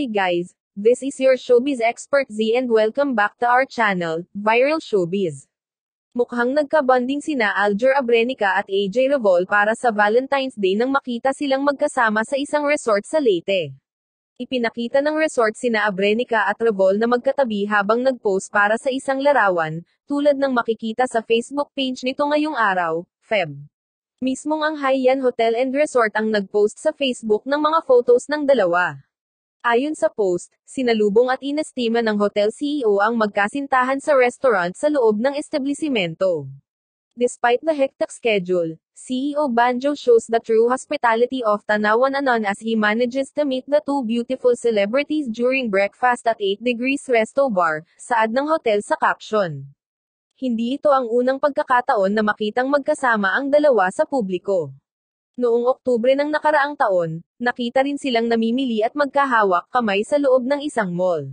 Hi guys, this is your showbiz expert Z and welcome back to our channel, Viral Showbiz. Mukhang nagkabanding sina Alger Abrenica at AJ Revol para sa Valentine's Day nang makita silang magkasama sa isang resort sa Leyte. Ipinakita ng resort sina Abrenica at Revol na magkatabi habang nagpost para sa isang larawan, tulad ng makikita sa Facebook page nito ngayong araw, Feb. Mismong ang Haiyan Hotel and Resort ang nagpost sa Facebook ng mga photos ng dalawa. Ayon sa post, sinalubong at inestima ng hotel CEO ang magkasintahan sa restaurant sa loob ng establisimento. Despite the hectic schedule, CEO Banjo shows the true hospitality of Tanawan Anon as he manages to meet the two beautiful celebrities during breakfast at 8 Degrees Resto Bar, saad ng hotel sa caption. Hindi ito ang unang pagkakataon na makitang magkasama ang dalawa sa publiko. Noong Oktubre ng nakaraang taon, nakita rin silang namimili at magkahawak kamay sa loob ng isang mall.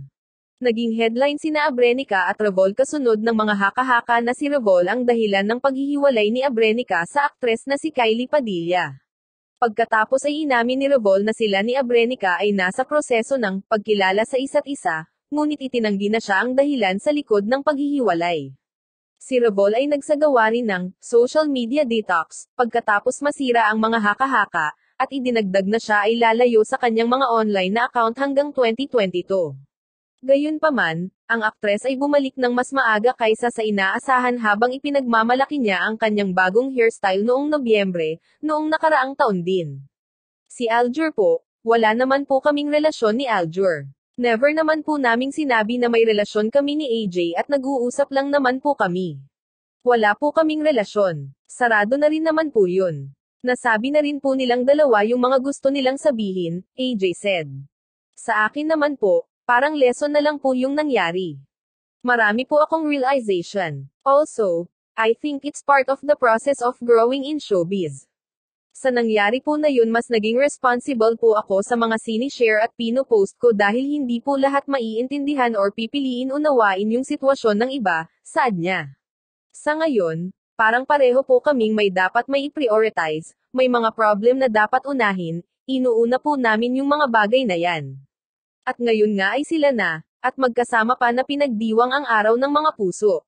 Naging headline sina Abrenica at Revol kasunod ng mga haka-haka na si Revol ang dahilan ng paghihiwalay ni Abrenica sa aktres na si Kylie Padilla. Pagkatapos ay inamin ni Revol na sila ni Abrenica ay nasa proseso ng pagkilala sa isa't isa, ngunit itinanggi na siya ang dahilan sa likod ng paghihiwalay. Si Robol ay nagsagawa rin ng social media detox pagkatapos masira ang mga haka-haka at idinagdag na siya ay lalayo sa kanyang mga online na account hanggang 2022. Gayunpaman, ang aktres ay bumalik ng mas maaga kaysa sa inaasahan habang ipinagmamalaki niya ang kanyang bagong hairstyle noong Nobyembre, noong nakaraang taon din. Si Aljur po, wala naman po kaming relasyon ni Aljur. Never naman po naming sinabi na may relasyon kami ni AJ at nag-uusap lang naman po kami. Wala po kaming relasyon. Sarado na rin naman po yun. Nasabi na rin po nilang dalawa yung mga gusto nilang sabihin, AJ said. Sa akin naman po, parang lesson na lang po yung nangyari. Marami po akong realization. Also, I think it's part of the process of growing in showbiz. Sa nangyari po na yun mas naging responsible po ako sa mga sinishare at pinopost ko dahil hindi po lahat maiintindihan or pipiliin unawain yung sitwasyon ng iba, sad niya. Sa ngayon, parang pareho po kaming may dapat may prioritize, may mga problem na dapat unahin, inuuna po namin yung mga bagay na yan. At ngayon nga ay sila na, at magkasama pa na pinagdiwang ang araw ng mga puso.